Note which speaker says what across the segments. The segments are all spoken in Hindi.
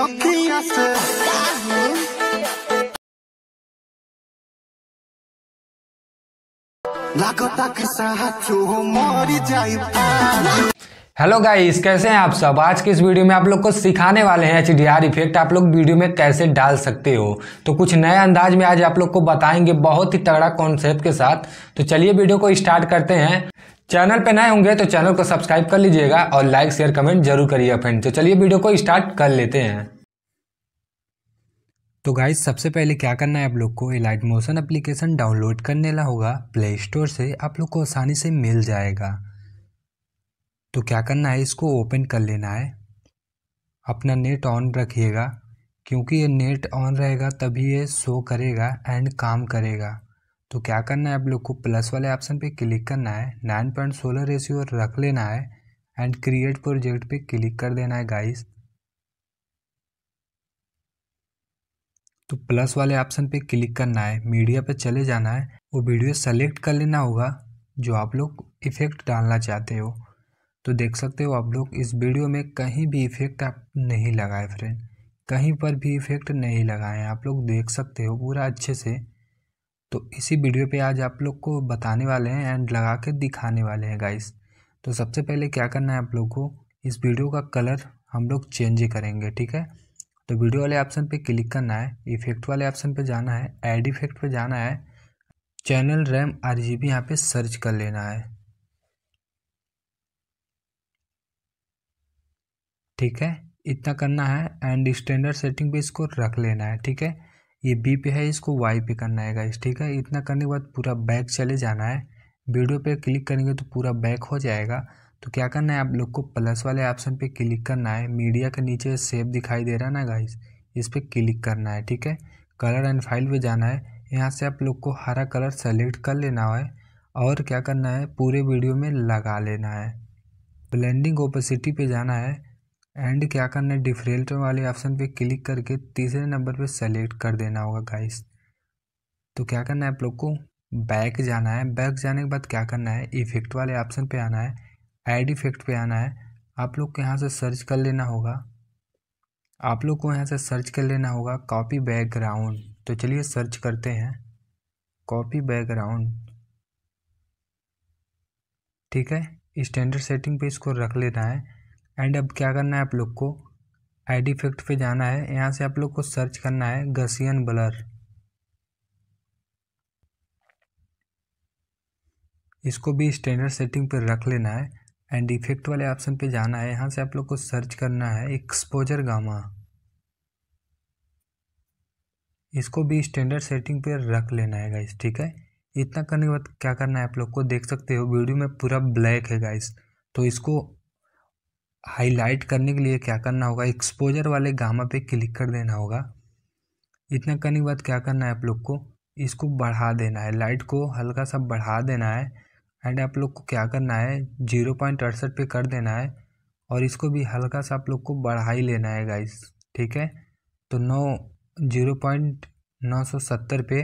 Speaker 1: अखियां से हेलो गाइस कैसे हैं आप सब आज के इस वीडियो में आप लोग को सिखाने वाले हैं एच डी आर इफेक्ट आप लोग वीडियो में कैसे डाल सकते हो तो कुछ नए अंदाज में आज आप लोग को बताएंगे बहुत ही तगड़ा कॉन्सेप्ट के साथ तो चलिए वीडियो को स्टार्ट करते हैं चैनल पे नए होंगे तो चैनल को सब्सक्राइब कर लीजिएगा और लाइक शेयर कमेंट जरूर करिएगा फ्रेंड तो चलिए वीडियो को स्टार्ट कर लेते हैं तो गाइज सबसे पहले क्या करना है आप लोग को एलाइट मोशन एप्लीकेशन डाउनलोड करने ला होगा प्ले स्टोर से आप लोग को आसानी से मिल जाएगा तो क्या करना है इसको ओपन कर लेना है अपना नेट ऑन रखिएगा क्योंकि ये नेट ऑन रहेगा तभी ये शो करेगा एंड काम करेगा तो क्या करना है आप लोग को प्लस वाले ऑप्शन पे क्लिक करना है नाइन पॉइंट सोलर रेशियो रख लेना है एंड क्रिएट प्रोजेक्ट पे क्लिक कर देना है गाइस तो प्लस वाले ऑप्शन पे क्लिक करना है मीडिया पे चले जाना है वो वीडियो सेलेक्ट कर लेना होगा जो आप लोग इफ़ेक्ट डालना चाहते हो तो देख सकते हो आप लोग इस वीडियो में कहीं भी इफ़ेक्ट आप नहीं लगाए फ्रेंड कहीं पर भी इफ़ेक्ट नहीं लगाए आप लोग देख सकते हो पूरा अच्छे से तो इसी वीडियो पे आज आप लोग को बताने वाले हैं एंड लगा के दिखाने वाले हैं गाइस तो सबसे पहले क्या करना है आप लोग को इस वीडियो का कलर हम लोग चेंज करेंगे ठीक है तो वीडियो वाले ऑप्शन पे क्लिक करना है इफेक्ट वाले ऑप्शन पे जाना है एड इफेक्ट पे जाना है channel ram R G B यहाँ पर सर्च कर लेना है ठीक है इतना करना है एंड स्टैंडर्ड सेटिंग पे इसको रख लेना है ठीक है ये बी पे है इसको वाई पे करना है गाइस ठीक है इतना करने के बाद पूरा बैक चले जाना है वीडियो पे क्लिक करेंगे तो पूरा बैक हो जाएगा तो क्या करना है आप लोग को प्लस वाले ऑप्शन पे क्लिक करना है मीडिया के नीचे सेव दिखाई दे रहा है ना गाइस इस पर क्लिक करना है ठीक है कलर एंड फाइल पर जाना है यहाँ से आप लोग को हरा कलर सेलेक्ट कर लेना है और क्या करना है पूरे वीडियो में लगा लेना है ब्लेंडिंग ओपेसिटी पर जाना है एंड क्या करना है डिफरेंट वाले ऑप्शन पे क्लिक करके तीसरे नंबर पे सेलेक्ट कर देना होगा गाइस तो क्या करना है आप लोग को बैक जाना है बैक जाने के बाद क्या करना है इफेक्ट वाले ऑप्शन पे आना है ऐड इफेक्ट पे आना है आप लोग को यहाँ से सर्च कर लेना होगा आप लोग को यहाँ से सर्च कर लेना होगा कॉपी बैकग्राउंड तो चलिए सर्च करते हैं कॉपी बैकग्राउंड ठीक है स्टैंडर्ड सेटिंग पे इसको रख लेना है एंड अब क्या करना है आप लोग को एड इफेक्ट पे जाना है यहाँ से आप लोग को सर्च करना है गसियन ब्लर इसको भी स्टैंडर्ड सेटिंग पर रख लेना है एंड इफेक्ट वाले ऑप्शन पे जाना है यहाँ से आप लोग को सर्च करना है एक्सपोजर गामा इसको भी स्टैंडर्ड सेटिंग पे रख लेना है गाइस ठीक है इतना करने के बाद क्या करना है आप लोग को देख सकते हो वीडियो में पूरा ब्लैक है गाइस तो इसको हाईलाइट करने के लिए क्या करना होगा एक्सपोजर वाले गामा पे क्लिक कर देना होगा इतना करने के बाद क्या करना है आप लोग को इसको बढ़ा देना है लाइट को हल्का सा बढ़ा देना है एंड आप लोग को क्या करना है जीरो पॉइंट अड़सठ पे कर देना है और इसको भी हल्का सा आप लोग को बढ़ा ही लेना है गाइस ठीक है तो नौ जीरो पॉइंट नौ सौ सत्तर पे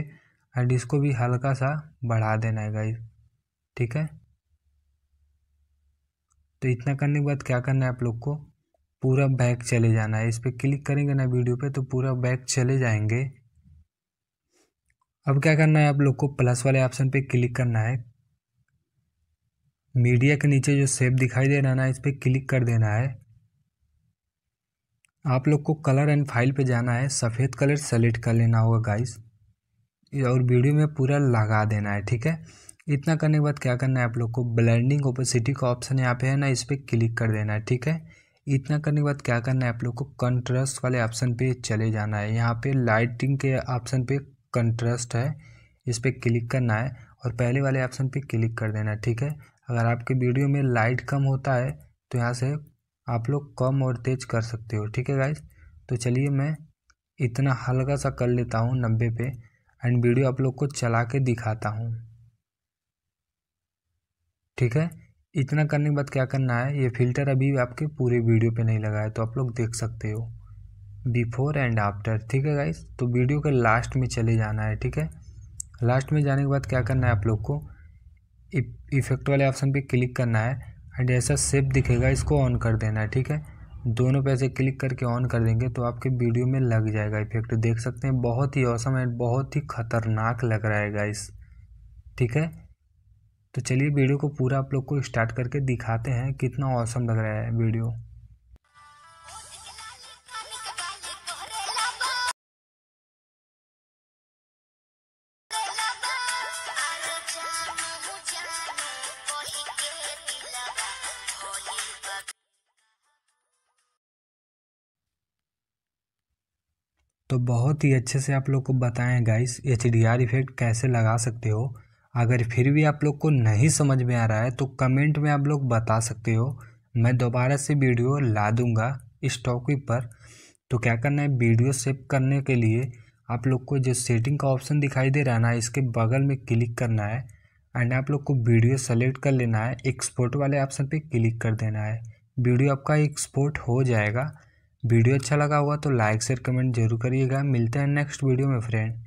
Speaker 1: एंड इसको भी हल्का सा बढ़ा देना है गाइस ठीक है तो इतना करने के बाद क्या करना है आप लोग को पूरा बैक चले जाना है इस पर क्लिक करेंगे ना वीडियो पे तो पूरा बैक चले जाएंगे अब क्या करना है आप लोग को प्लस वाले ऑप्शन पे क्लिक करना है मीडिया के नीचे जो सेप दिखाई दे रहा है ना इस पर क्लिक कर देना है आप लोग को कलर एंड फाइल पे जाना है सफ़ेद कलर सेलेक्ट कर लेना होगा गाइस और वीडियो में पूरा लगा देना है ठीक है इतना करने के बाद क्या करना है आप लोग को ब्लेंडिंग ओपेसिटी का ऑप्शन यहाँ पे है ना इस पर क्लिक कर देना है ठीक है इतना करने के बाद क्या करना है आप लोग को कंट्रास्ट वाले ऑप्शन पे चले जाना है यहाँ पे लाइटिंग के ऑप्शन पे कंट्रास्ट है इस पर क्लिक करना है और पहले वाले ऑप्शन पे क्लिक कर देना है ठीक है अगर आपके वीडियो में लाइट कम होता है तो यहाँ से आप लोग कम और तेज कर सकते हो ठीक है गाइज तो चलिए मैं इतना हल्का सा कर लेता हूँ नब्बे पे एंड वीडियो आप लोग को चला के दिखाता हूँ ठीक है इतना करने के बाद क्या करना है ये फिल्टर अभी आपके पूरे वीडियो पे नहीं लगा है तो आप लोग देख सकते हो बिफोर एंड आफ्टर ठीक है गाइस तो वीडियो के लास्ट में चले जाना है ठीक है लास्ट में जाने के बाद क्या करना है आप लोग को इफेक्ट वाले ऑप्शन पे क्लिक करना है एंड ऐसा सेप दिखेगा इसको ऑन कर देना है ठीक है दोनों पे ऐसे क्लिक करके ऑन कर देंगे तो आपके वीडियो में लग जाएगा इफेक्ट देख सकते हैं बहुत ही औसम एंड बहुत ही खतरनाक लग रहा है गाइस ठीक है तो चलिए वीडियो को पूरा आप लोग को स्टार्ट करके दिखाते हैं कितना औसम लग रहा है वीडियो तो बहुत ही अच्छे से आप लोग को बताएं guys H D R effect कैसे लगा सकते हो अगर फिर भी आप लोग को नहीं समझ में आ रहा है तो कमेंट में आप लोग बता सकते हो मैं दोबारा से वीडियो ला दूँगा इस टॉपिक पर तो क्या करना है वीडियो सेव करने के लिए आप लोग को जो सेटिंग का ऑप्शन दिखाई दे रहा है ना इसके बगल में क्लिक करना है एंड आप लोग को वीडियो सेलेक्ट कर लेना है एक्सपोर्ट वाले ऑप्शन पे क्लिक कर देना है वीडियो आपका एक्सपोर्ट हो जाएगा वीडियो अच्छा लगा हुआ तो लाइक शेयर कमेंट जरूर करिएगा मिलते हैं नेक्स्ट वीडियो में फ्रेंड